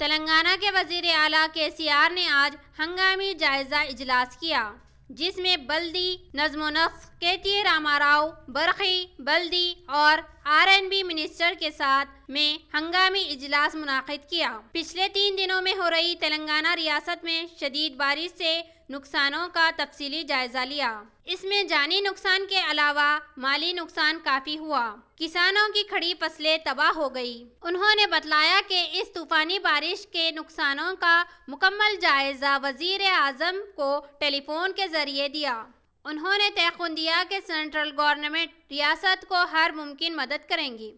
तेलंगाना के वजीर अला के सी आर ने आज हंगामी जायजा इजलास किया जिसमें बल्दी नज्म नक्स के टी रामा राव बरखी बल्दी और आर एन बी मिनिस्टर के साथ में हंगामी इजलास मुनद किया पिछले तीन दिनों में हो रही तेलंगाना रियासत में शदीद बारिश से नुकसानों का तफसीली जायजा लिया इसमें जानी नुकसान के अलावा माली नुकसान काफ़ी हुआ किसानों की खड़ी फसलें तबाह हो गई उन्होंने बतलाया कि इस तूफानी बारिश के नुकसानों का मुकम्मल जायजा वजीर आजम को टेलीफोन के जरिए दिया उन्होंने तयन दिया कि सेंट्रल गवर्नमेंट रियासत को हर मुमकिन मदद करेंगी